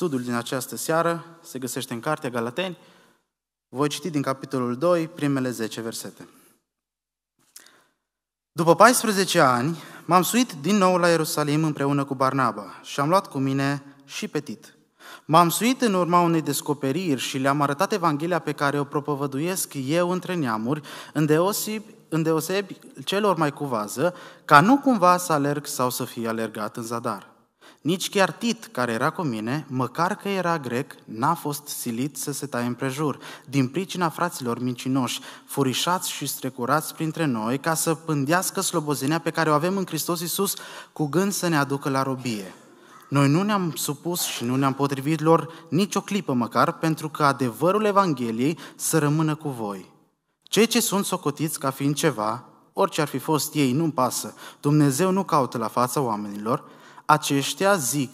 sudul din această seară, se găsește în Cartea Galateni. Voi citi din capitolul 2, primele 10 versete. După 14 ani, m-am suit din nou la Ierusalim împreună cu Barnaba și am luat cu mine și Petit. M-am suit în urma unei descoperiri și le-am arătat Evanghelia pe care o propovăduiesc eu între neamuri, îndeosib, îndeosebi celor mai cu vază, ca nu cumva să alerg sau să fie alergat în zadar. Nici chiar Tit, care era cu mine, măcar că era grec, n-a fost silit să se taie împrejur, din pricina fraților mincinoși, furișați și strecurați printre noi, ca să pândească slobozenia pe care o avem în Hristos Iisus, cu gând să ne aducă la robie. Noi nu ne-am supus și nu ne-am potrivit lor nicio clipă măcar, pentru că adevărul Evangheliei să rămână cu voi. Cei ce sunt socotiți ca fiind ceva, orice ar fi fost ei, nu-mi pasă, Dumnezeu nu caută la fața oamenilor, aceștia zic,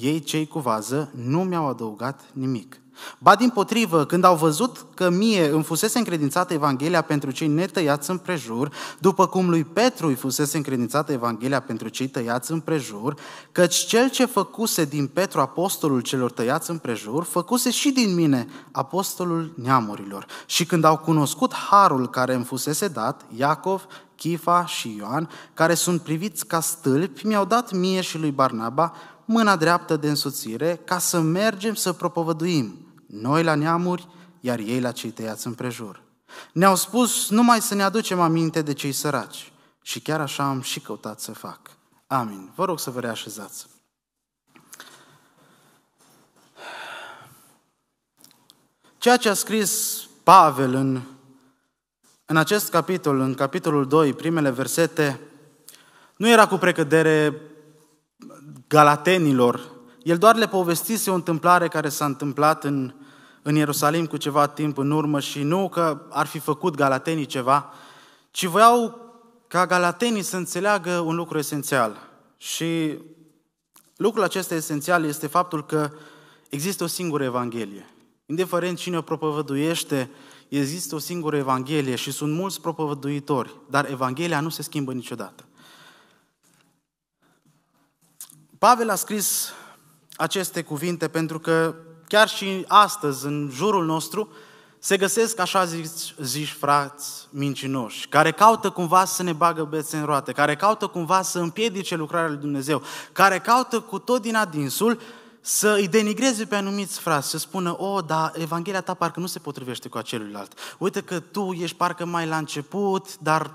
ei cei cu vază, nu mi-au adăugat nimic. Ba din potrivă, când au văzut că mie îmi fusese încredințată Evanghelia pentru cei netăiați în prejur, după cum lui Petru îi fusese încredințată Evanghelia pentru cei tăiați în prejur, căci cel ce făcuse din Petru apostolul celor tăiați în prejur, făcuse și din mine apostolul neamurilor. Și când au cunoscut harul care îmi fusese dat, Iacov, Chifa și Ioan, care sunt priviți ca stâlpi, mi-au dat mie și lui Barnaba mâna dreaptă de însuțire ca să mergem să propovăduim noi la neamuri, iar ei la cei tăiați împrejur. Ne-au spus numai să ne aducem aminte de cei săraci și chiar așa am și căutat să fac. Amin. Vă rog să vă reașezați. Ceea ce a scris Pavel în, în acest capitol, în capitolul 2, primele versete, nu era cu precădere galatenilor. El doar le povestise o întâmplare care s-a întâmplat în în Ierusalim cu ceva timp în urmă și nu că ar fi făcut galatenii ceva, ci voiau ca galatenii să înțeleagă un lucru esențial. Și lucrul acesta esențial este faptul că există o singură Evanghelie. Indiferent cine o propovăduiește, există o singură Evanghelie și sunt mulți propovăduitori, dar Evanghelia nu se schimbă niciodată. Pavel a scris aceste cuvinte pentru că chiar și astăzi, în jurul nostru, se găsesc, așa zici, zici frați mincinoși, care caută cumva să ne bagă bețe în roate, care caută cumva să împiedice lucrarea lui Dumnezeu, care caută cu tot din adinsul să îi denigreze pe anumiți frați, să spună, o, oh, dar Evanghelia ta parcă nu se potrivește cu celuilalt. Uite că tu ești parcă mai la început, dar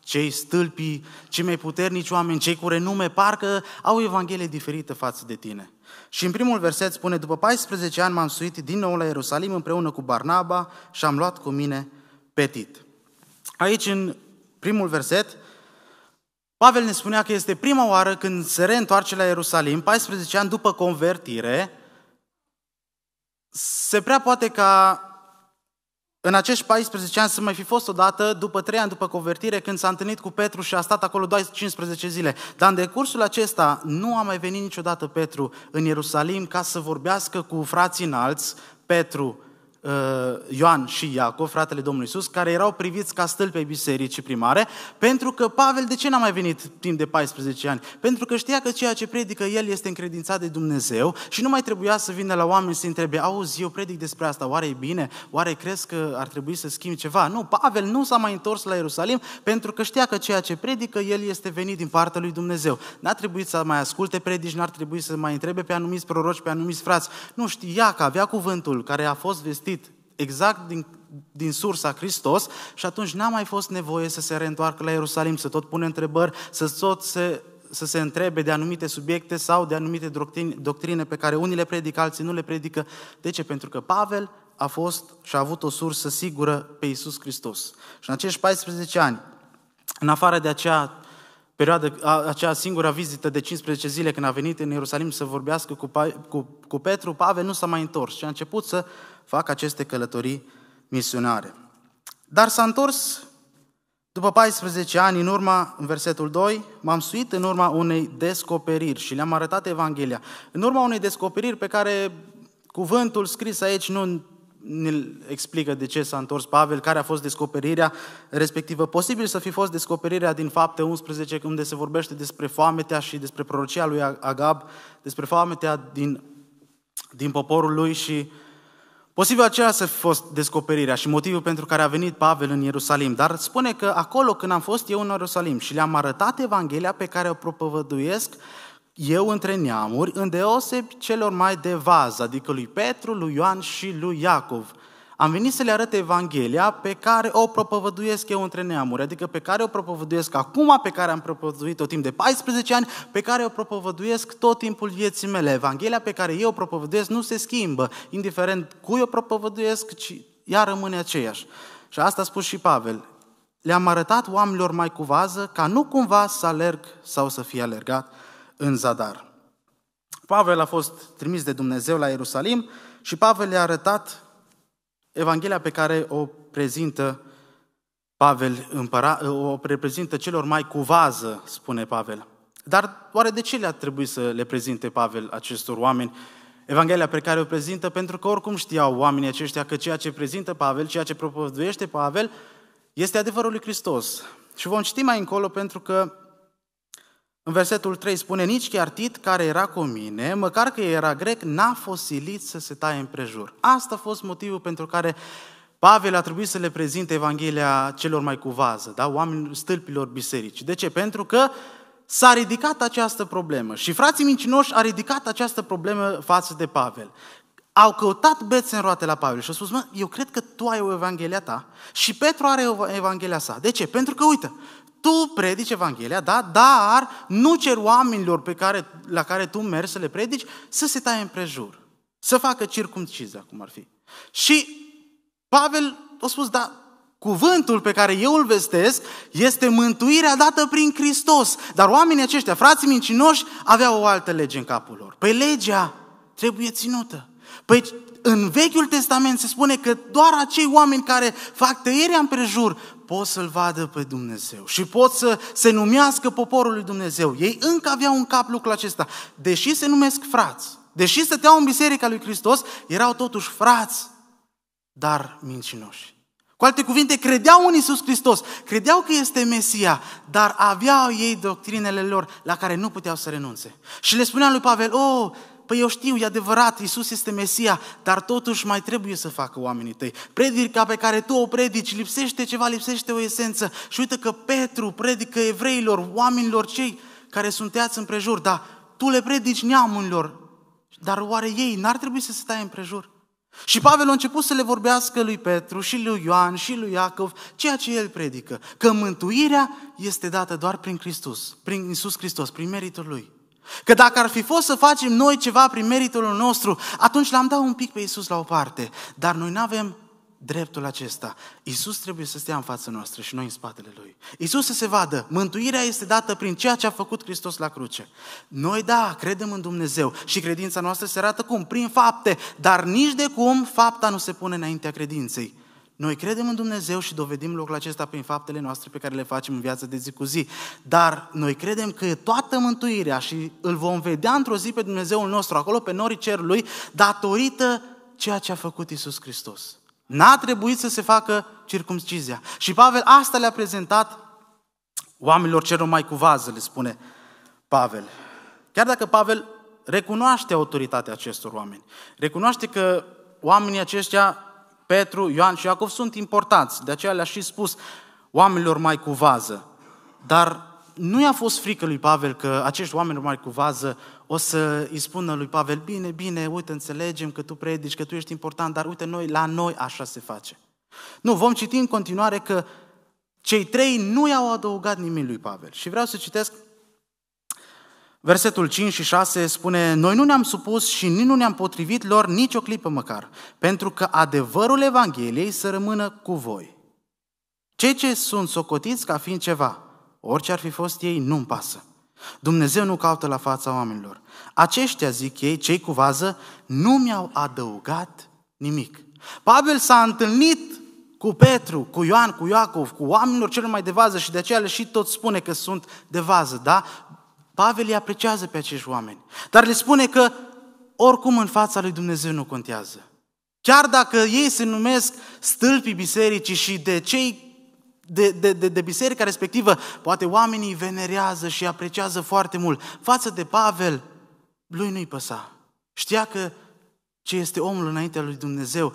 cei stâlpii, cei mai puternici oameni, cei cu renume, parcă au Evanghelie diferită față de tine. Și în primul verset spune, după 14 ani m-am suit din nou la Ierusalim împreună cu Barnaba și am luat cu mine Petit. Aici, în primul verset, Pavel ne spunea că este prima oară când se reîntoarce la Ierusalim, 14 ani după convertire, se prea poate ca în acești 14 ani să mai fi fost odată, după 3 ani după convertire, când s-a întâlnit cu Petru și a stat acolo 15 zile. Dar în decursul acesta nu a mai venit niciodată Petru în Ierusalim ca să vorbească cu frații înalți, Petru Uh, Ioan și Iacov, fratele Domnului Iisus, care erau priviți ca stâlpi ai bisericii primare, pentru că Pavel de ce n-a mai venit timp de 14 ani? Pentru că știa că ceea ce predică el este încredințat de Dumnezeu și nu mai trebuia să vină la oameni să întrebe, auzi, eu predic despre asta, oare e bine? Oare crezi că ar trebui să schimbi ceva? Nu, Pavel nu s-a mai întors la Ierusalim pentru că știa că ceea ce predică el este venit din partea lui Dumnezeu. N-a trebuit să mai asculte predici, n-ar trebui să mai întrebe pe anumiți proroci, pe anumiți frați. Nu știa că avea cuvântul care a fost vestit exact din, din sursa Hristos și atunci n-a mai fost nevoie să se reîntoarcă la Ierusalim, să tot pune întrebări, să tot se să se întrebe de anumite subiecte sau de anumite doctrine pe care unii le predică, alții nu le predică. De ce? Pentru că Pavel a fost și a avut o sursă sigură pe Iisus Hristos. Și în acești 14 ani, în afară de acea perioadă, acea singura vizită de 15 zile când a venit în Ierusalim să vorbească cu, cu, cu Petru, Pavel nu s-a mai întors și a început să fac aceste călătorii misionare. Dar s-a întors după 14 ani în urma, în versetul 2, m-am suit în urma unei descoperiri și le-am arătat Evanghelia. În urma unei descoperiri pe care cuvântul scris aici nu ne explică de ce s-a întors Pavel, care a fost descoperirea respectivă. Posibil să fi fost descoperirea din fapte 11, unde se vorbește despre foametea și despre prorocia lui Agab, despre foametea din, din poporul lui și uh, Posibil aceea să fi fost descoperirea și motivul pentru care a venit Pavel în Ierusalim, dar spune că acolo când am fost eu în Ierusalim și le-am arătat Evanghelia pe care o propovăduiesc eu între neamuri, îndeosebi celor mai de vază, adică lui Petru, lui Ioan și lui Iacov – am venit să le arăt Evanghelia pe care o propovăduiesc eu între neamuri, adică pe care o propovăduiesc acum, pe care am propovăduit-o timp de 14 ani, pe care o propovăduiesc tot timpul vieții mele. Evanghelia pe care eu o propovăduiesc nu se schimbă, indiferent cui o propovăduiesc, ci ea rămâne aceeași. Și asta a spus și Pavel. Le-am arătat oamenilor mai cu vază ca nu cumva să alerg sau să fie alergat în zadar. Pavel a fost trimis de Dumnezeu la Ierusalim și Pavel le-a arătat Evanghelia pe care o prezintă Pavel împăra, o reprezintă celor mai cu vază, spune Pavel. Dar oare de ce le-a trebuit să le prezinte Pavel acestor oameni Evanghelia pe care o prezintă? Pentru că oricum știau oamenii aceștia că ceea ce prezintă Pavel, ceea ce propovăduiește Pavel, este adevărul lui Hristos. Și vom citi mai încolo pentru că în versetul 3 spune, nici chiar Tit, care era cu mine, măcar că era grec, n-a fost silit să se taie împrejur. Asta a fost motivul pentru care Pavel a trebuit să le prezinte Evanghelia celor mai cu vază, da? oamenilor stâlpilor biserici. De ce? Pentru că s-a ridicat această problemă și frații mincinoși a ridicat această problemă față de Pavel. Au căutat bețe în roate la Pavel și au spus, mă, eu cred că tu ai o Evanghelia ta și Petru are o Evanghelia sa. De ce? Pentru că, uite, tu predici Evanghelia, da, dar nu cer oamenilor pe care, la care tu mergi să le predici să se taie împrejur, să facă circumcizia, cum ar fi. Și Pavel a spus, da, cuvântul pe care eu îl vestesc este mântuirea dată prin Hristos. Dar oamenii aceștia, frații mincinoși, aveau o altă lege în capul lor. Păi legea trebuie ținută. Păi în Vechiul Testament se spune că doar acei oameni care fac tăierea împrejur pot să-L vadă pe Dumnezeu și pot să se numească poporul lui Dumnezeu. Ei încă aveau un cap lucrul acesta. Deși se numesc frați, deși stăteau în biserica lui Hristos, erau totuși frați, dar mincinoși. Cu alte cuvinte, credeau în Isus Hristos, credeau că este Mesia, dar aveau ei doctrinele lor la care nu puteau să renunțe. Și le spunea lui Pavel, oh, păi eu știu, e adevărat, Isus este Mesia, dar totuși mai trebuie să facă oamenii tăi. Predica pe care tu o predici, lipsește ceva, lipsește o esență. Și uite că Petru predică evreilor, oamenilor cei care sunt în împrejur, dar tu le predici neamurilor, dar oare ei n-ar trebui să se taie împrejur? Și Pavel a început să le vorbească lui Petru și lui Ioan și lui Iacov ceea ce el predică, că mântuirea este dată doar prin Hristos, prin Isus Hristos, prin meritul Lui. Că dacă ar fi fost să facem noi ceva prin meritul nostru, atunci l-am dat un pic pe Iisus la o parte. Dar noi nu avem dreptul acesta. Iisus trebuie să stea în fața noastră și noi în spatele Lui. Iisus să se vadă. Mântuirea este dată prin ceea ce a făcut Hristos la cruce. Noi, da, credem în Dumnezeu și credința noastră se arată cum? Prin fapte, dar nici de cum fapta nu se pune înaintea credinței. Noi credem în Dumnezeu și dovedim lucrul acesta prin faptele noastre pe care le facem în viața de zi cu zi. Dar noi credem că toată mântuirea și îl vom vedea într-o zi pe Dumnezeul nostru, acolo pe norii cerului, datorită ceea ce a făcut Isus Hristos. N-a trebuit să se facă circumcizia. Și Pavel asta le-a prezentat oamenilor celor mai cu vază, le spune Pavel. Chiar dacă Pavel recunoaște autoritatea acestor oameni, recunoaște că oamenii aceștia Petru, Ioan și Iacov sunt importanți, de aceea le-a și spus oamenilor mai cu vază. Dar nu i-a fost frică lui Pavel că acești oameni mai cu vază o să îi spună lui Pavel, bine, bine, uite, înțelegem că tu predici, că tu ești important, dar uite, noi, la noi așa se face. Nu, vom citi în continuare că cei trei nu i-au adăugat nimic lui Pavel. Și vreau să citesc Versetul 5 și 6 spune, noi nu ne-am supus și nici nu ne-am potrivit lor nicio clipă măcar, pentru că adevărul Evangheliei să rămână cu voi. Cei ce sunt socotiți ca fiind ceva, orice ar fi fost ei, nu-mi pasă. Dumnezeu nu caută la fața oamenilor. Aceștia, zic ei, cei cu vază, nu mi-au adăugat nimic. Pavel s-a întâlnit cu Petru, cu Ioan, cu Iacov, cu oamenilor cel mai de vază și de aceea le și tot spune că sunt de vază, da? Pavel îi apreciază pe acești oameni, dar le spune că oricum în fața lui Dumnezeu nu contează. Chiar dacă ei se numesc stâlpii bisericii și de cei de, de, de, de biserica respectivă, poate oamenii venerează și apreciază foarte mult. Față de Pavel, lui nu-i păsa. Știa că ce este omul înaintea lui Dumnezeu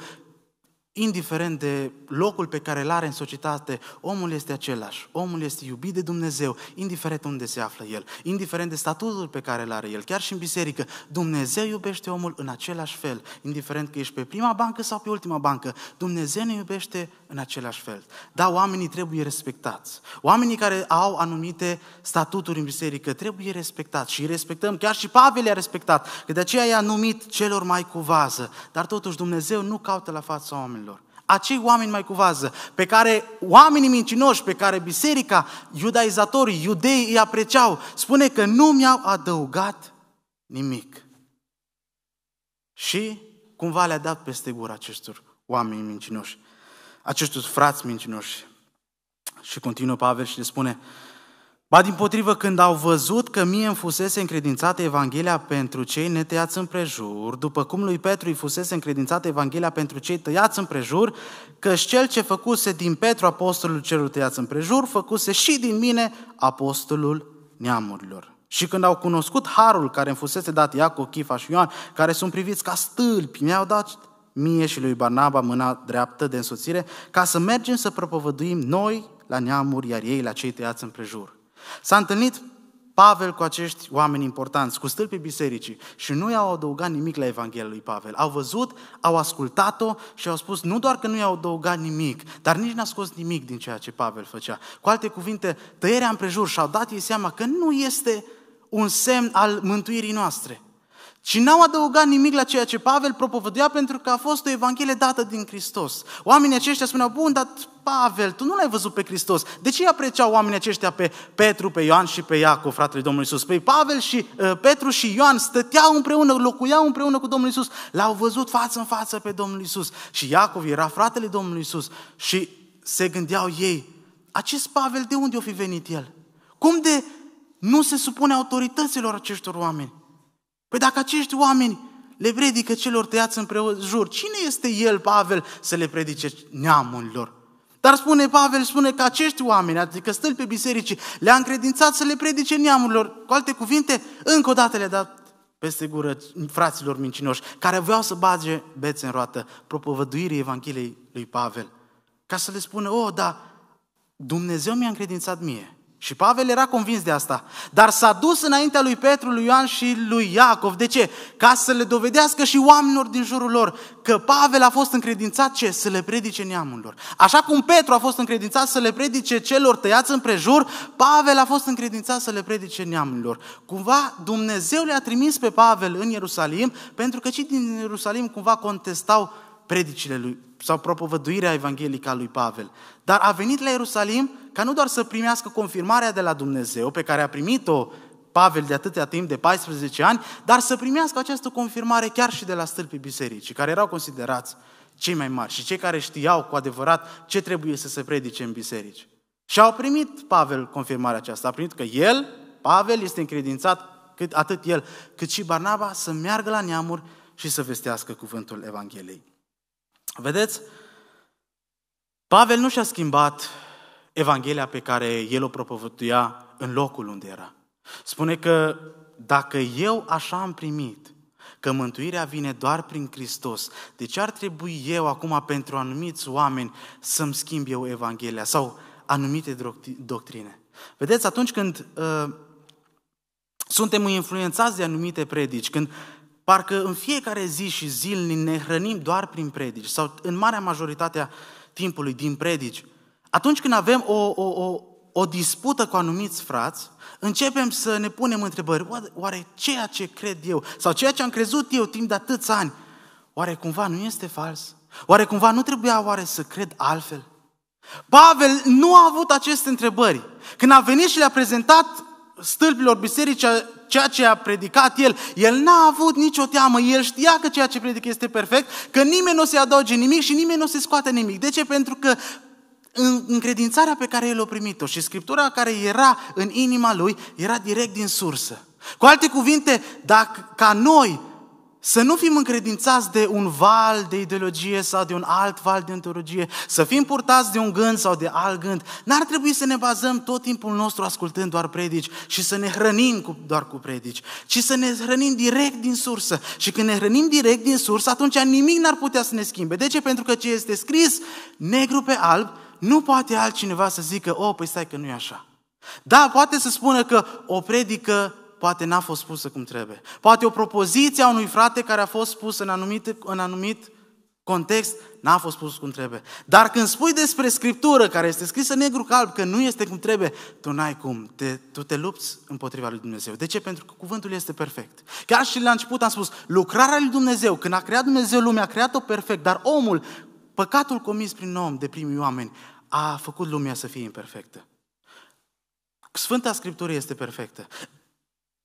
indiferent de locul pe care îl are în societate, omul este același. Omul este iubit de Dumnezeu, indiferent unde se află el, indiferent de statutul pe care îl are el, chiar și în biserică. Dumnezeu iubește omul în același fel, indiferent că ești pe prima bancă sau pe ultima bancă. Dumnezeu ne iubește în același fel. Da, oamenii trebuie respectați. Oamenii care au anumite statuturi în biserică trebuie respectați și îi respectăm. Chiar și Pavel i-a respectat, că de aceea i-a numit celor mai cu vază. Dar totuși Dumnezeu nu caută la fața oamenilor acei oameni mai cuvază, pe care oamenii mincinoși, pe care biserica, iudaizatorii, iudei îi apreciau, spune că nu mi-au adăugat nimic. Și cumva le-a dat peste gură acestor oameni mincinoși, acestor frați mincinoși. Și continuă Pavel și le spune, Ba din potrivă, când au văzut că mie îmi fusese încredințată Evanghelia pentru cei netăiați prejur, după cum lui Petru îi fusese încredințată Evanghelia pentru cei tăiați prejur, că cel ce făcuse din Petru apostolul celor tăiați prejur, făcuse și din mine apostolul neamurilor. Și când au cunoscut harul care îmi fusese dat Iacob, Chifa și Ioan, care sunt priviți ca stâlpi, mi-au dat mie și lui Barnaba mâna dreaptă de însoțire, ca să mergem să propovăduim noi la neamuri, iar ei la cei tăiați prejur. S-a întâlnit Pavel cu acești oameni importanți, cu stâlpii bisericii și nu i-au adăugat nimic la Evanghelia lui Pavel. Au văzut, au ascultat-o și au spus nu doar că nu i-au adăugat nimic, dar nici n-a scos nimic din ceea ce Pavel făcea. Cu alte cuvinte, tăierea împrejur și-au dat ei seama că nu este un semn al mântuirii noastre. Și n-au adăugat nimic la ceea ce Pavel propovăduia pentru că a fost o Evanghelie dată din Hristos. Oamenii aceștia spuneau, bun, dar Pavel, tu nu l-ai văzut pe Hristos. De ce apreciau oamenii aceștia pe Petru, pe Ioan și pe Iacov, fratele Domnului Iisus, Păi Pavel și uh, Petru și Ioan stăteau împreună, locuiau împreună cu Domnul Iisus. l-au văzut față în față pe Domnul Iisus Și Iacov era fratele Domnului Iisus și se gândeau ei, acest Pavel de unde o fi venit el? Cum de nu se supune autorităților acestor oameni? Păi dacă acești oameni le predică celor tăiați jur, cine este el, Pavel, să le predice neamurilor? Dar spune Pavel, spune că acești oameni, adică stâlpi pe biserici, le-a încredințat să le predice neamurilor. Cu alte cuvinte, încă o dată le-a dat peste gură fraților mincinoși, care voiau să bage bețe în roată propovăduirii Evangheliei lui Pavel, ca să le spună, oh, da, Dumnezeu mi-a încredințat mie și Pavel era convins de asta. Dar s-a dus înaintea lui Petru, lui Ioan și lui Iacov. De ce? Ca să le dovedească și oamenilor din jurul lor că Pavel a fost încredințat ce? Să le predice neamurilor. Așa cum Petru a fost încredințat să le predice celor tăiați în prejur, Pavel a fost încredințat să le predice neamurilor. Cumva Dumnezeu le-a trimis pe Pavel în Ierusalim pentru că cei din Ierusalim cumva contestau predicile lui, sau propovăduirea evanghelică a lui Pavel. Dar a venit la Ierusalim ca nu doar să primească confirmarea de la Dumnezeu, pe care a primit-o Pavel de atâtea timp, de 14 ani, dar să primească această confirmare chiar și de la stâlpii bisericii, care erau considerați cei mai mari și cei care știau cu adevărat ce trebuie să se predice în biserici. Și au primit Pavel confirmarea aceasta, a primit că el, Pavel, este încredințat cât, atât el, cât și Barnaba să meargă la neamuri și să vestească cuvântul Evangheliei. Vedeți? Pavel nu și-a schimbat Evanghelia pe care el o propovăduia în locul unde era. Spune că dacă eu așa am primit, că mântuirea vine doar prin Hristos, de ce ar trebui eu acum pentru anumiți oameni să-mi schimb eu Evanghelia sau anumite doctrine? Vedeți, atunci când uh, suntem influențați de anumite predici, când Parcă în fiecare zi și zilnic ne hrănim doar prin predici sau în marea majoritatea timpului din predici. Atunci când avem o, o, o, o dispută cu anumiți frați, începem să ne punem întrebări. Oare ceea ce cred eu sau ceea ce am crezut eu timp de atâți ani, oare cumva nu este fals? Oare cumva nu trebuia oare să cred altfel? Pavel nu a avut aceste întrebări. Când a venit și le-a prezentat stâlpilor bisericii ceea ce a predicat el. El n-a avut nicio teamă, el știa că ceea ce predică este perfect, că nimeni nu se adauge nimic și nimeni nu se scoate nimic. De ce? Pentru că încredințarea pe care el o primit-o și scriptura care era în inima lui era direct din sursă. Cu alte cuvinte, dacă ca noi să nu fim încredințați de un val de ideologie sau de un alt val de ideologie, să fim purtați de un gând sau de alt gând. N-ar trebui să ne bazăm tot timpul nostru ascultând doar predici și să ne hrănim cu, doar cu predici, ci să ne hrănim direct din sursă. Și când ne hrănim direct din sursă, atunci nimic n-ar putea să ne schimbe. De ce? Pentru că ce este scris negru pe alb, nu poate altcineva să zică, oh, păi stai că nu e așa. Da, poate să spună că o predică poate n-a fost pusă cum trebuie. Poate o propoziție a unui frate care a fost spus în anumit, în anumit context n-a fost pus cum trebuie. Dar când spui despre Scriptură, care este scrisă negru-calb, că nu este cum trebuie, tu n-ai cum, te, tu te lupți împotriva lui Dumnezeu. De ce? Pentru că cuvântul este perfect. Chiar și la început am spus, lucrarea lui Dumnezeu, când a creat Dumnezeu lumea, a creat-o perfect, dar omul, păcatul comis prin om de primii oameni, a făcut lumea să fie imperfectă. Sfânta Scriptură este perfectă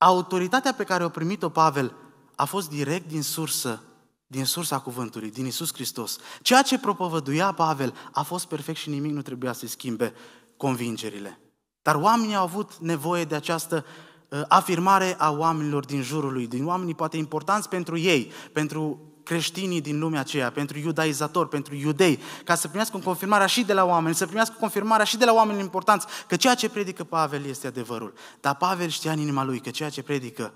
autoritatea pe care o primit-o Pavel a fost direct din sursă, din sursa cuvântului, din Isus Hristos. Ceea ce propovăduia Pavel a fost perfect și nimic nu trebuia să schimbe convingerile. Dar oamenii au avut nevoie de această uh, afirmare a oamenilor din jurul lui, din oamenii poate importanți pentru ei, pentru creștinii din lumea aceea, pentru iudaizatori, pentru iudei, ca să primească confirmarea și de la oameni, să primească confirmarea și de la oameni importanți, că ceea ce predică Pavel este adevărul. Dar Pavel știa în inima lui că ceea ce predică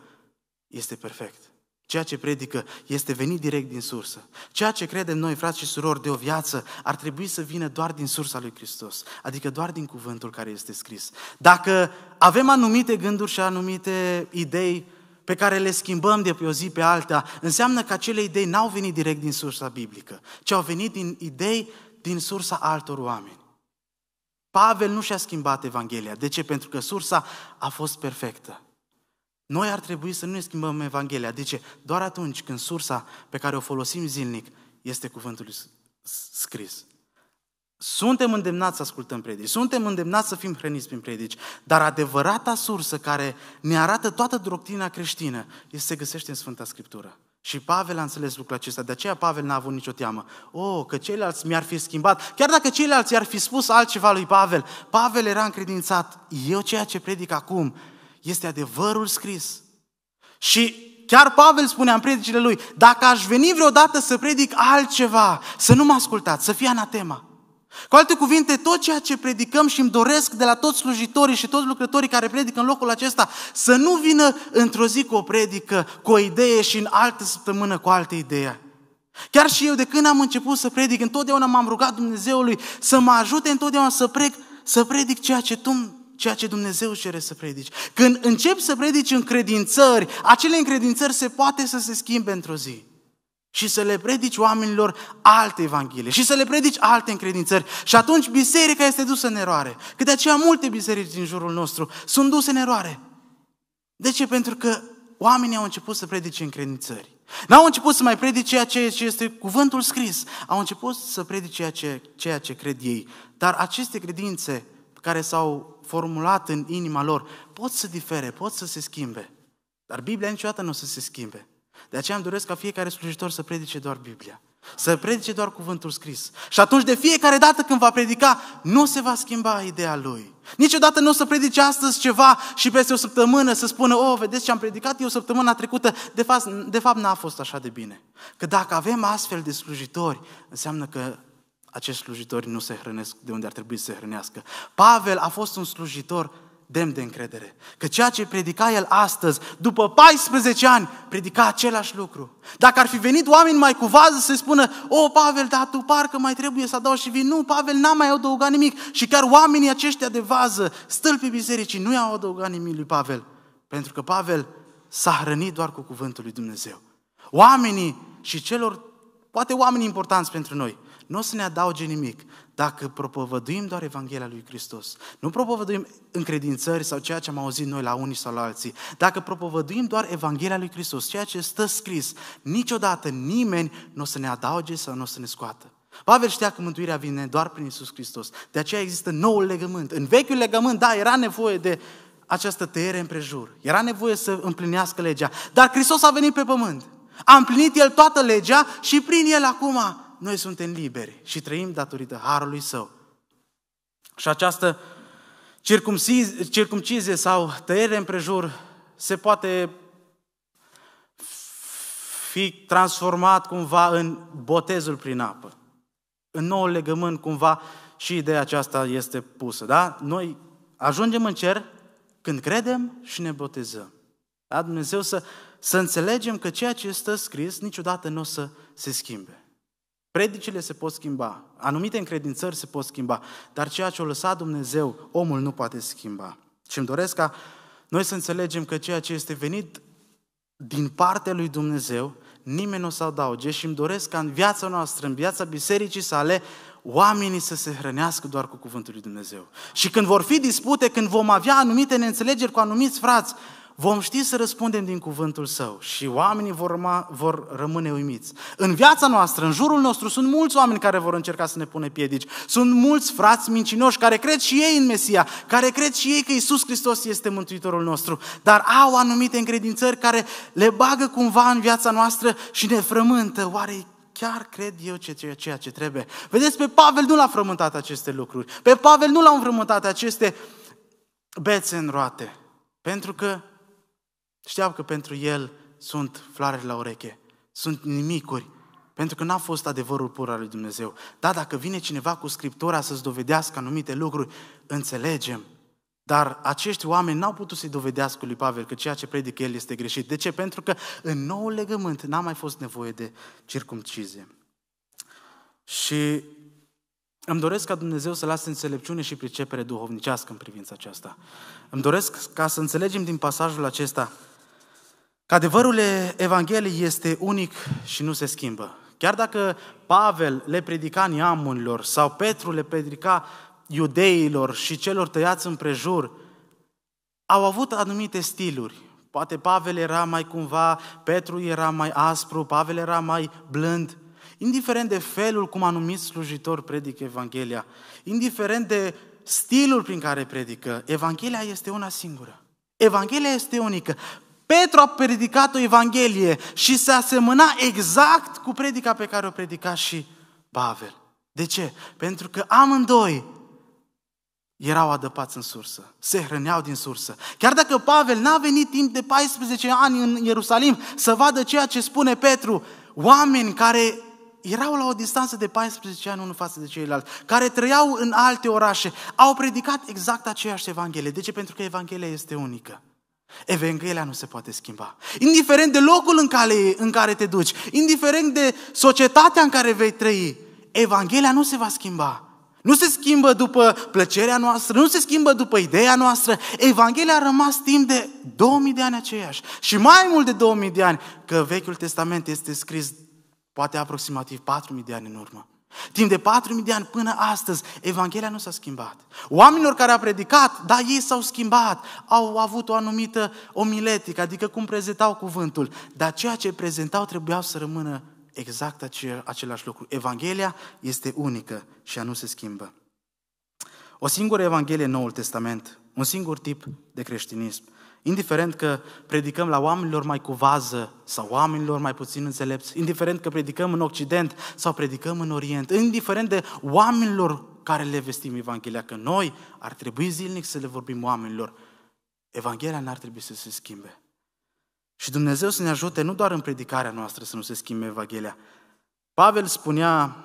este perfect. Ceea ce predică este venit direct din sursă. Ceea ce credem noi, frați și surori, de o viață ar trebui să vină doar din sursa lui Hristos, adică doar din cuvântul care este scris. Dacă avem anumite gânduri și anumite idei pe care le schimbăm de pe o zi pe alta, înseamnă că acele idei n-au venit direct din sursa biblică, ci au venit din idei din sursa altor oameni. Pavel nu și-a schimbat Evanghelia. De ce? Pentru că sursa a fost perfectă. Noi ar trebui să nu ne schimbăm Evanghelia. De ce? Doar atunci când sursa pe care o folosim zilnic este cuvântul scris. Suntem îndemnați să ascultăm predici, suntem îndemnați să fim hrăniți prin predici, dar adevărata sursă care ne arată toată doctrina creștină este găsește în Sfânta Scriptură. Și Pavel a înțeles lucrul acesta, de aceea Pavel n-a avut nicio teamă. Oh, că ceilalți mi-ar fi schimbat, chiar dacă ceilalți i-ar fi spus altceva lui Pavel, Pavel era încredințat, eu ceea ce predic acum este adevărul scris. Și Chiar Pavel spunea în predicile lui, dacă aș veni vreodată să predic altceva, să nu mă ascultați, să fie anatema. Cu alte cuvinte, tot ceea ce predicăm și îmi doresc de la toți slujitorii și toți lucrătorii care predică în locul acesta, să nu vină într-o zi cu o predică, cu o idee și în altă săptămână cu altă idee. Chiar și eu, de când am început să predic, întotdeauna m-am rugat Dumnezeului să mă ajute întotdeauna să, preg, să predic ceea ce tu ceea ce Dumnezeu cere să predici. Când începi să predici încredințări, acele încredințări se poate să se schimbe într-o zi și să le predici oamenilor alte evanghelie și să le predici alte încredințări. Și atunci biserica este dusă în eroare. Că de aceea multe biserici din jurul nostru sunt duse în eroare. De ce? Pentru că oamenii au început să predice încredințări. N-au început să mai predice ceea ce este cuvântul scris. Au început să predice ceea ce, ceea ce cred ei. Dar aceste credințe care s-au formulat în inima lor pot să difere, pot să se schimbe. Dar Biblia niciodată nu o să se schimbe. De aceea îmi doresc ca fiecare slujitor să predice doar Biblia. Să predice doar cuvântul scris. Și atunci de fiecare dată când va predica, nu se va schimba ideea lui. Niciodată nu o să predice astăzi ceva și peste o săptămână să spună, oh, vedeți ce am predicat eu săptămâna trecută, de fapt, de fapt n-a fost așa de bine. Că dacă avem astfel de slujitori, înseamnă că acești slujitori nu se hrănesc de unde ar trebui să se hrănească. Pavel a fost un slujitor demn de încredere. Că ceea ce predica el astăzi, după 14 ani, predica același lucru. Dacă ar fi venit oameni mai cu vază să spună, o, Pavel, dar tu parcă mai trebuie să adaugi și vin. Nu, Pavel n-a mai adăugat nimic. Și chiar oamenii aceștia de vază, stâlpii bisericii, nu i-au adăugat nimic lui Pavel. Pentru că Pavel s-a hrănit doar cu cuvântul lui Dumnezeu. Oamenii și celor, poate oamenii importanți pentru noi, nu o să ne adauge nimic, dacă propovăduim doar Evanghelia lui Hristos, nu propovăduim încredințări sau ceea ce am auzit noi la unii sau la alții, dacă propovăduim doar Evanghelia lui Hristos, ceea ce stă scris, niciodată nimeni nu o să ne adauge sau nu o să ne scoată. Pavel știa că mântuirea vine doar prin Isus Hristos. De aceea există noul legământ. În vechiul legământ, da, era nevoie de această tăiere împrejur. Era nevoie să împlinească legea. Dar Hristos a venit pe pământ. A împlinit El toată legea și prin El acum noi suntem liberi și trăim datorită harului său. Și această circumcizie sau tăiere împrejur se poate fi transformat cumva în botezul prin apă. În nou legământ cumva și ideea aceasta este pusă. Da? Noi ajungem în cer când credem și ne botezăm. Da? Dumnezeu să, să înțelegem că ceea ce stă scris niciodată nu o să se schimbe. Predicile se pot schimba, anumite încredințări se pot schimba, dar ceea ce o lăsat Dumnezeu, omul nu poate schimba. Și îmi doresc ca noi să înțelegem că ceea ce este venit din partea lui Dumnezeu, nimeni nu o să adauge și îmi doresc ca în viața noastră, în viața bisericii sale, oamenii să se hrănească doar cu cuvântul lui Dumnezeu. Și când vor fi dispute, când vom avea anumite neînțelegeri cu anumiți frați, vom ști să răspundem din cuvântul său și oamenii vor, urma, vor rămâne uimiți. În viața noastră, în jurul nostru, sunt mulți oameni care vor încerca să ne pune piedici. Sunt mulți frați mincinoși care cred și ei în Mesia, care cred și ei că Isus Hristos este Mântuitorul nostru, dar au anumite încredințări care le bagă cumva în viața noastră și ne frământă. Oare chiar cred eu ce, ce, ceea ce trebuie? Vedeți, pe Pavel nu l-a frământat aceste lucruri. Pe Pavel nu l-au frământat aceste bețe în roate. Pentru că Știau că pentru el sunt floare la ureche, sunt nimicuri, pentru că n-a fost adevărul pur al lui Dumnezeu. Da, dacă vine cineva cu Scriptura să-ți dovedească anumite lucruri, înțelegem. Dar acești oameni n-au putut să-i dovedească lui Pavel că ceea ce predică el este greșit. De ce? Pentru că în nou legământ n-a mai fost nevoie de circumcizie. Și îmi doresc ca Dumnezeu să lase înțelepciune și pricepere duhovnicească în privința aceasta. Îmi doresc ca să înțelegem din pasajul acesta Că adevărul Evangheliei este unic și nu se schimbă. Chiar dacă Pavel le predica neamurilor sau Petru le predica iudeilor și celor tăiați prejur, au avut anumite stiluri. Poate Pavel era mai cumva, Petru era mai aspru, Pavel era mai blând. Indiferent de felul cum anumit slujitor predică Evanghelia, indiferent de stilul prin care predică, Evanghelia este una singură. Evanghelia este unică. Petru a predicat o Evanghelie și se asemăna exact cu predica pe care o predica și Pavel. De ce? Pentru că amândoi erau adăpați în sursă, se hrăneau din sursă. Chiar dacă Pavel n-a venit timp de 14 ani în Ierusalim să vadă ceea ce spune Petru, oameni care erau la o distanță de 14 ani unul față de ceilalți, care trăiau în alte orașe, au predicat exact aceeași Evanghelie. De ce? Pentru că Evanghelia este unică. Evanghelia nu se poate schimba. Indiferent de locul în care, în care te duci, indiferent de societatea în care vei trăi, Evanghelia nu se va schimba. Nu se schimbă după plăcerea noastră, nu se schimbă după ideea noastră. Evanghelia a rămas timp de 2000 de ani aceeași. Și mai mult de 2000 de ani, că Vechiul Testament este scris poate aproximativ 4000 de ani în urmă. Timp de 4000 de ani până astăzi, Evanghelia nu s-a schimbat. Oamenilor care a predicat, da, ei s-au schimbat, au avut o anumită omiletică, adică cum prezentau cuvântul, dar ceea ce prezentau trebuiau să rămână exact același lucru. Evanghelia este unică și ea nu se schimbă. O singură Evanghelie în Noul Testament, un singur tip de creștinism. Indiferent că predicăm la oamenilor mai cu vază sau oamenilor mai puțin înțelepți, indiferent că predicăm în Occident sau predicăm în Orient, indiferent de oamenilor care le vestim Evanghelia, că noi ar trebui zilnic să le vorbim oamenilor, Evanghelia n-ar trebui să se schimbe. Și Dumnezeu să ne ajute nu doar în predicarea noastră să nu se schimbe Evanghelia. Pavel spunea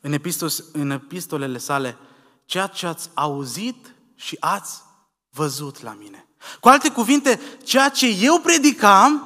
în, epistos, în epistolele sale, ceea ce ați auzit și ați văzut la mine. Cu alte cuvinte, ceea ce eu predicam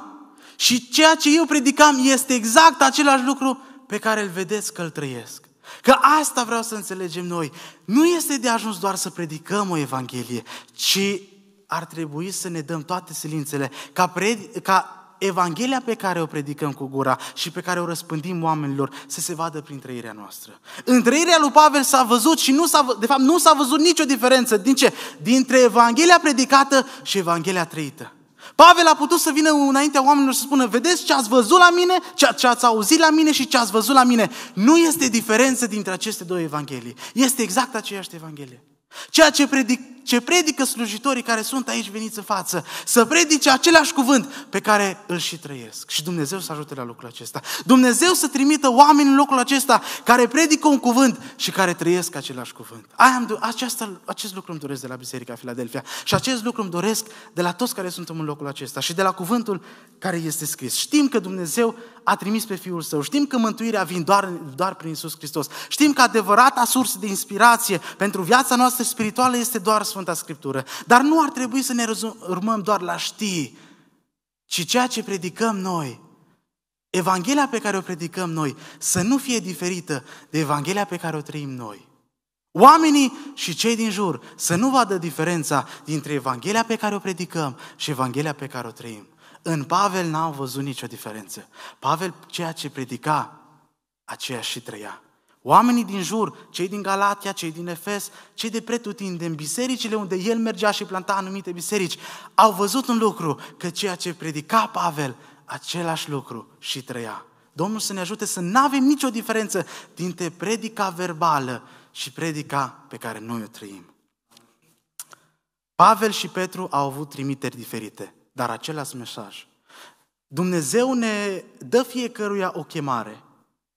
și ceea ce eu predicam este exact același lucru pe care îl vedeți că îl trăiesc. Că asta vreau să înțelegem noi. Nu este de ajuns doar să predicăm o Evanghelie, ci ar trebui să ne dăm toate silințele ca, pred, ca Evanghelia pe care o predicăm cu gura și pe care o răspândim oamenilor să se vadă prin trăirea noastră. În trăirea lui Pavel s-a văzut și nu s-a, de fapt nu s-a văzut nicio diferență. Din ce? Dintre Evanghelia predicată și Evanghelia trăită. Pavel a putut să vină înaintea oamenilor și să spună, vedeți ce ați văzut la mine, ce, ce ați auzit la mine și ce ați văzut la mine. Nu este diferență dintre aceste două evanghelii. Este exact aceeași evanghelie. Ceea ce predic, ce predică slujitorii care sunt aici veniți în față, să predice același cuvânt pe care îl și trăiesc. Și Dumnezeu să ajute la lucrul acesta. Dumnezeu să trimită oameni în locul acesta care predică un cuvânt și care trăiesc același cuvânt. Aia aceasta, acest lucru îmi doresc de la Biserica Filadelfia și acest lucru îmi doresc de la toți care suntem în locul acesta și de la cuvântul care este scris. Știm că Dumnezeu a trimis pe Fiul Său, știm că mântuirea vine doar, doar prin Isus Hristos, știm că adevărata sursă de inspirație pentru viața noastră spirituală este doar Sfânta Scriptură. Dar nu ar trebui să ne urmăm doar la ști, ci ceea ce predicăm noi, Evanghelia pe care o predicăm noi, să nu fie diferită de Evanghelia pe care o trăim noi. Oamenii și cei din jur să nu vadă diferența dintre Evanghelia pe care o predicăm și Evanghelia pe care o trăim. În Pavel n au văzut nicio diferență. Pavel ceea ce predica, aceea și trăia. Oamenii din jur, cei din Galatia, cei din Efes, cei de pretutinde, în bisericile unde el mergea și planta anumite biserici, au văzut un lucru, că ceea ce predica Pavel, același lucru și trăia. Domnul să ne ajute să nu avem nicio diferență dintre predica verbală și predica pe care noi o trăim. Pavel și Petru au avut trimiteri diferite, dar același mesaj. Dumnezeu ne dă fiecăruia o chemare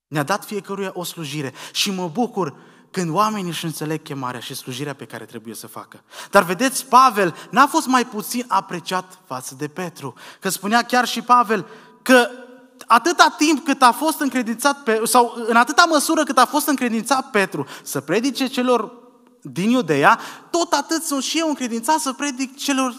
ne-a dat fiecăruia o slujire și mă bucur când oamenii își înțeleg chemarea și slujirea pe care trebuie să facă. Dar vedeți, Pavel n-a fost mai puțin apreciat față de Petru, că spunea chiar și Pavel că atâta timp cât a fost încredințat, pe, sau în atâta măsură cât a fost încredințat Petru să predice celor din Iudeea, tot atât sunt și eu încredințat să predic celor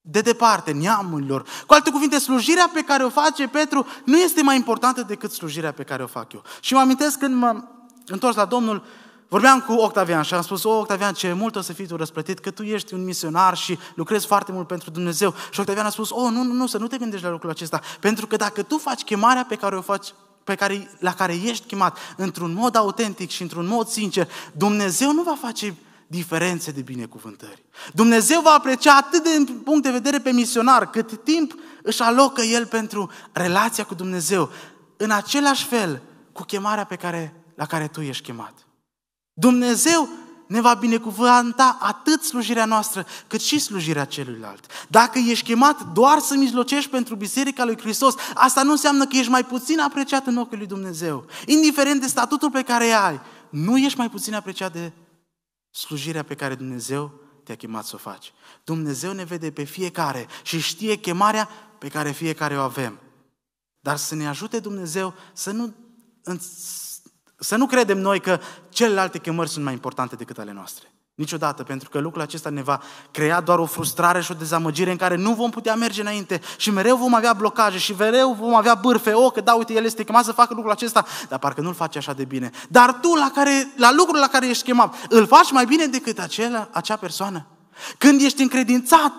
de departe, neamurilor. Cu alte cuvinte, slujirea pe care o face Petru nu este mai importantă decât slujirea pe care o fac eu. Și mă amintesc când mă întors la Domnul, vorbeam cu Octavian și am spus, o, Octavian, ce mult o să fii tu răsplătit, că tu ești un misionar și lucrezi foarte mult pentru Dumnezeu. Și Octavian a spus, o, nu, nu, nu, să nu te gândești la lucrul acesta, pentru că dacă tu faci chemarea pe care o faci pe care, la care ești chemat într-un mod autentic și într-un mod sincer, Dumnezeu nu va face diferențe de binecuvântări. Dumnezeu va aprecia atât din punct de vedere pe misionar, cât timp își alocă el pentru relația cu Dumnezeu, în același fel cu chemarea pe care, la care tu ești chemat. Dumnezeu ne va binecuvânta atât slujirea noastră, cât și slujirea celuilalt. Dacă ești chemat doar să mijlocești pentru Biserica lui Hristos, asta nu înseamnă că ești mai puțin apreciat în ochiul lui Dumnezeu. Indiferent de statutul pe care ai, nu ești mai puțin apreciat de slujirea pe care Dumnezeu te-a chemat să o faci. Dumnezeu ne vede pe fiecare și știe chemarea pe care fiecare o avem. Dar să ne ajute Dumnezeu să nu, să nu credem noi că celelalte chemări sunt mai importante decât ale noastre. Niciodată, pentru că lucrul acesta ne va crea doar o frustrare și o dezamăgire în care nu vom putea merge înainte și mereu vom avea blocaje și mereu vom avea bârfe. O, oh, că da, uite, el este chemat să facă lucrul acesta, dar parcă nu-l face așa de bine. Dar tu, la, care, la lucrul la care ești chemat, îl faci mai bine decât acela, acea persoană. Când ești încredințat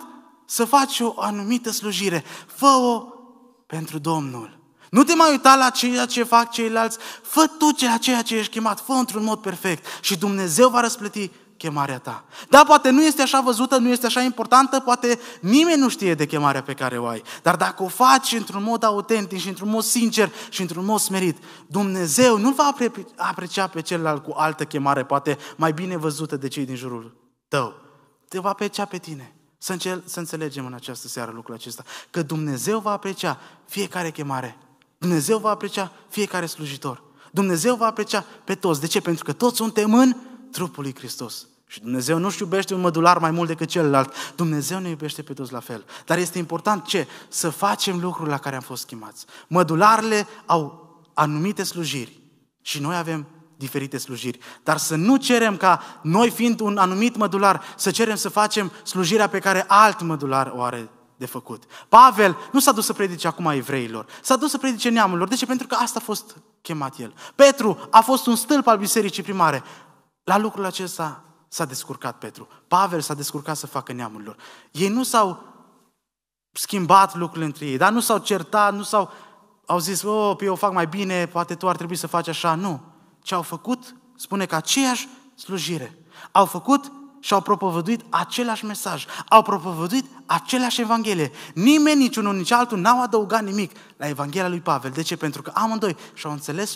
să faci o anumită slujire, fă-o pentru Domnul. Nu te mai uita la ceea ce fac ceilalți, fă tu ceea, ceea ce ești chemat, fă într-un mod perfect și Dumnezeu va răsplăti chemarea ta. Da, poate nu este așa văzută, nu este așa importantă, poate nimeni nu știe de chemarea pe care o ai. Dar dacă o faci într-un mod autentic și într-un mod sincer și într-un mod smerit, Dumnezeu nu va aprecia pe celălalt cu altă chemare, poate mai bine văzută de cei din jurul tău. Te va aprecia pe tine. Să, încel, să înțelegem în această seară lucrul acesta. Că Dumnezeu va aprecia fiecare chemare. Dumnezeu va aprecia fiecare slujitor. Dumnezeu va aprecia pe toți. De ce? Pentru că toți suntem în trupul lui Hristos. Și Dumnezeu nu-și iubește un mădular mai mult decât celălalt. Dumnezeu ne iubește pe toți la fel. Dar este important ce? Să facem lucruri la care am fost chemați. Mădularele au anumite slujiri și noi avem diferite slujiri. Dar să nu cerem ca noi fiind un anumit mădular, să cerem să facem slujirea pe care alt mădular o are de făcut. Pavel nu s-a dus să predice acum evreilor, s-a dus să predice neamurilor. De ce? Pentru că asta a fost chemat el. Petru a fost un stâlp al bisericii primare. La lucrul acesta s-a descurcat Petru. Pavel s-a descurcat să facă neamul lor. Ei nu s-au schimbat lucrurile între ei, dar nu s-au certat, nu s-au au zis, oh, eu fac mai bine, poate tu ar trebui să faci așa. Nu. Ce au făcut? Spune că aceeași slujire. Au făcut și au propovăduit același mesaj, au propovăduit aceleași Evanghelie. Nimeni, niciunul, nici altul n-au adăugat nimic la Evanghelia lui Pavel. De ce? Pentru că amândoi și-au înțeles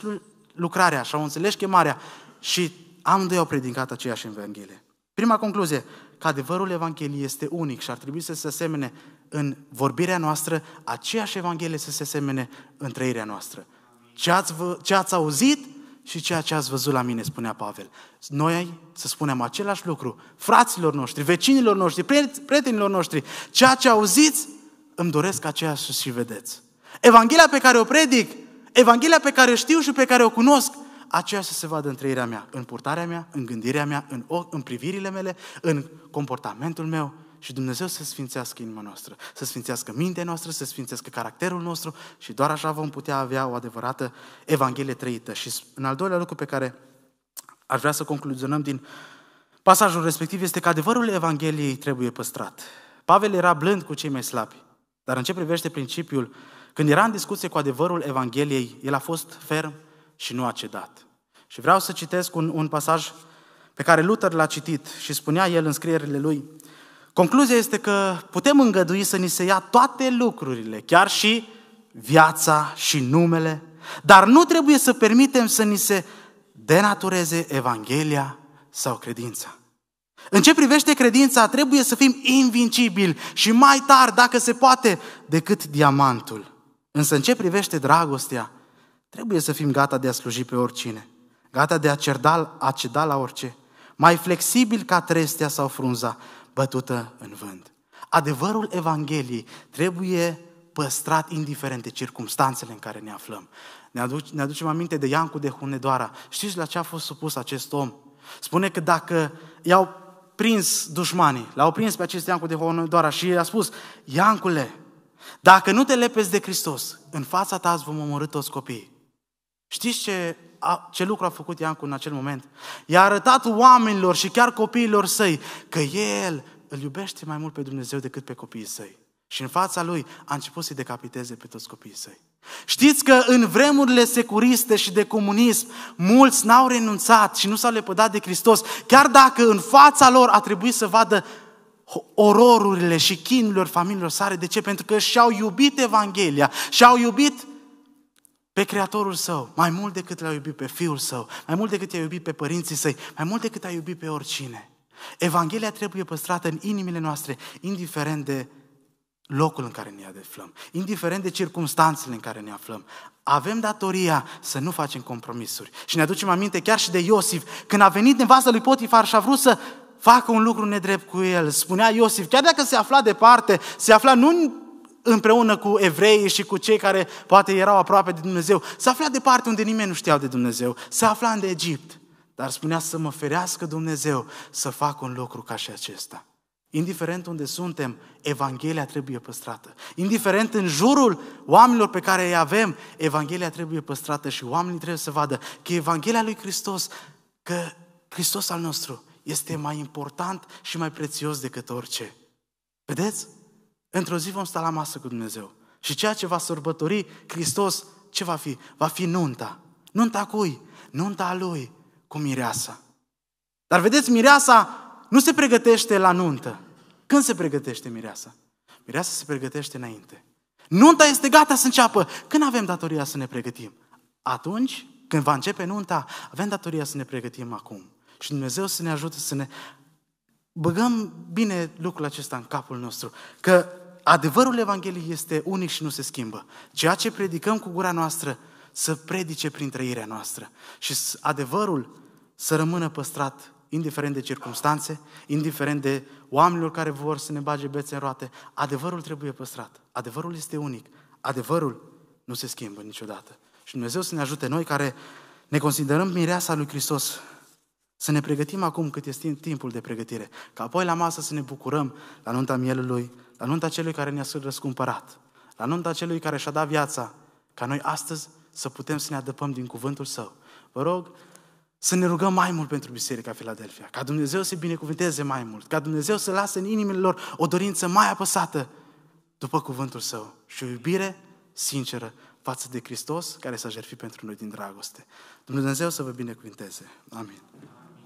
lucrarea, și-au înțeles chemarea și amândoi au predicat aceeași Evanghelie. Prima concluzie, că adevărul Evangheliei este unic și ar trebui să se semene în vorbirea noastră, aceeași Evanghelie să se semene în trăirea noastră. Ce ați, ce ați auzit și ceea ce ați văzut la mine, spunea Pavel. Noi să spunem același lucru fraților noștri, vecinilor noștri, prietenilor noștri. Ceea ce auziți, îmi doresc aceeași să și vedeți. Evanghelia pe care o predic, Evanghelia pe care o știu și pe care o cunosc, aceea să se vadă trăirea mea, în purtarea mea, în gândirea mea, în, ochi, în privirile mele, în comportamentul meu și Dumnezeu să sfințească inima noastră, să sfințească mintea noastră, să sfințească caracterul nostru și doar așa vom putea avea o adevărată Evanghelie trăită. Și în al doilea lucru pe care aș vrea să concluzionăm din pasajul respectiv este că adevărul Evangheliei trebuie păstrat. Pavel era blând cu cei mai slabi, dar în ce privește principiul, când era în discuție cu adevărul Evangheliei, el a fost ferm și nu a cedat. Și vreau să citesc un, un pasaj pe care Luther l-a citit și spunea el în scrierile lui, concluzia este că putem îngădui să ni se ia toate lucrurile, chiar și viața și numele, dar nu trebuie să permitem să ni se denatureze Evanghelia sau credința. În ce privește credința, trebuie să fim invincibili și mai tari, dacă se poate, decât diamantul. Însă în ce privește dragostea, Trebuie să fim gata de a sluji pe oricine, gata de a cerda, a ceda la orice, mai flexibil ca trestea sau frunza bătută în vânt. Adevărul Evangheliei trebuie păstrat indiferent de circumstanțele în care ne aflăm. Ne, aduc, ne aducem aminte de Iancu de Hunedoara. Știți la ce a fost supus acest om? Spune că dacă i-au prins dușmanii, l-au prins pe acest Iancu de Hunedoara și i-a spus, Iancule, dacă nu te lepezi de Hristos, în fața ta îți vom omorâ toți copiii. Știți ce, a, ce lucru a făcut Iancu în acel moment? I-a arătat oamenilor și chiar copiilor săi că el îl iubește mai mult pe Dumnezeu decât pe copiii săi. Și în fața lui a început să-i decapiteze pe toți copiii săi. Știți că în vremurile securiste și de comunism, mulți n-au renunțat și nu s-au lepădat de Hristos, chiar dacă în fața lor a trebuit să vadă ororurile și chinurile familiilor sare. De ce? Pentru că și-au iubit Evanghelia, și-au iubit pe Creatorul său, mai mult decât l-a iubit pe Fiul său, mai mult decât i-a iubit pe părinții săi, mai mult decât a iubit pe oricine. Evanghelia trebuie păstrată în inimile noastre, indiferent de locul în care ne aflăm, indiferent de circumstanțele în care ne aflăm. Avem datoria să nu facem compromisuri. Și ne aducem aminte chiar și de Iosif, când a venit nevasta lui Potifar și a vrut să facă un lucru nedrept cu el. Spunea Iosif, chiar dacă se afla departe, se afla nu împreună cu evreii și cu cei care poate erau aproape de Dumnezeu. Se afla departe unde nimeni nu știa de Dumnezeu. Se afla în Egipt. Dar spunea să mă ferească Dumnezeu să fac un lucru ca și acesta. Indiferent unde suntem, Evanghelia trebuie păstrată. Indiferent în jurul oamenilor pe care îi avem, Evanghelia trebuie păstrată și oamenii trebuie să vadă că Evanghelia lui Hristos, că Hristos al nostru este mai important și mai prețios decât orice. Vedeți? Într-o zi vom sta la masă cu Dumnezeu. Și ceea ce va sărbători Hristos, ce va fi? Va fi nunta. Nunta cui? Nunta lui, cu mireasa. Dar vedeți, mireasa nu se pregătește la nuntă. Când se pregătește mireasa? Mireasa se pregătește înainte. Nunta este gata să înceapă. Când avem datoria să ne pregătim? Atunci, când va începe nunta, avem datoria să ne pregătim acum. Și Dumnezeu să ne ajute să ne băgăm bine lucrul acesta în capul nostru. Că adevărul Evangheliei este unic și nu se schimbă. Ceea ce predicăm cu gura noastră, să predice prin trăirea noastră. Și adevărul să rămână păstrat indiferent de circunstanțe, indiferent de oamenilor care vor să ne bage bețe în roate, adevărul trebuie păstrat. Adevărul este unic. Adevărul nu se schimbă niciodată. Și Dumnezeu să ne ajute noi care ne considerăm mireasa lui Hristos, să ne pregătim acum cât este timpul de pregătire, ca apoi la masă să ne bucurăm la nunta mielului la nunta celui care ne-a răscumpărat, la nunta celui care și-a dat viața, ca noi astăzi să putem să ne adăpăm din cuvântul Său. Vă rog să ne rugăm mai mult pentru Biserica Filadelfia, ca Dumnezeu să binecuvânteze mai mult, ca Dumnezeu să lasă în inimile lor o dorință mai apăsată după cuvântul Său și o iubire sinceră față de Hristos care s-a jertfit pentru noi din dragoste. Dumnezeu să vă binecuvânteze. Amin.